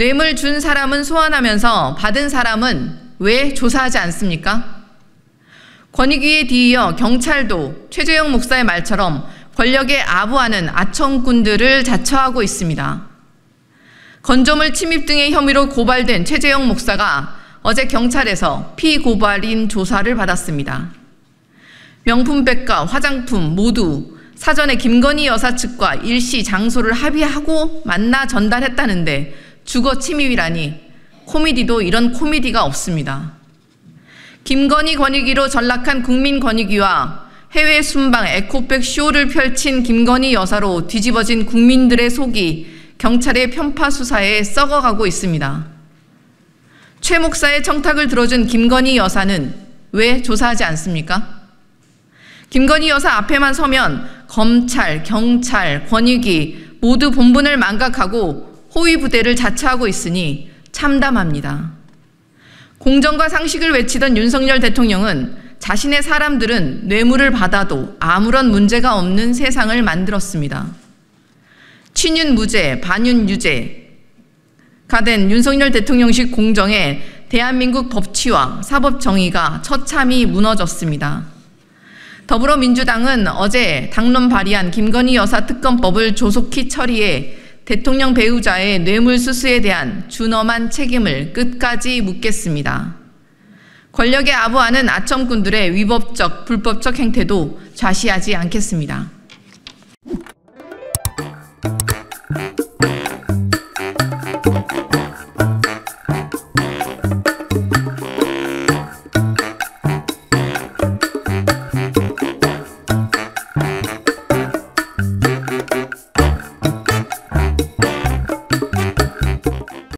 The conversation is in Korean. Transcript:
뇌물 준 사람은 소환하면서 받은 사람은 왜 조사하지 않습니까? 권익위에 뒤이어 경찰도 최재형 목사의 말처럼 권력에 아부하는 아청꾼들을 자처하고 있습니다. 건조물 침입 등의 혐의로 고발된 최재형 목사가 어제 경찰에서 피고발인 조사를 받았습니다. 명품백과 화장품 모두 사전에 김건희 여사 측과 일시 장소를 합의하고 만나 전달했다는데 주거 침입이라니 코미디도 이런 코미디가 없습니다. 김건희 권익위로 전락한 국민 권익위와 해외 순방 에코백 쇼를 펼친 김건희 여사로 뒤집어진 국민들의 속이 경찰의 편파 수사에 썩어가고 있습니다. 최 목사의 청탁을 들어준 김건희 여사는 왜 조사하지 않습니까? 김건희 여사 앞에만 서면 검찰, 경찰, 권익위 모두 본분을 망각하고 호위 부대를 자처하고 있으니 참담합니다. 공정과 상식을 외치던 윤석열 대통령은 자신의 사람들은 뇌물을 받아도 아무런 문제가 없는 세상을 만들었습니다. 친윤 무죄, 반윤 유죄가 된 윤석열 대통령식 공정에 대한민국 법치와 사법 정의가 처참히 무너졌습니다. 더불어민주당은 어제 당론 발의한 김건희 여사 특검법을 조속히 처리해 대통령 배우자의 뇌물 수수에 대한 준엄한 책임을 끝까지 묻겠습니다. 권력에 아부하는 아첨꾼들의 위법적, 불법적 행태도 좌시하지 않겠습니다.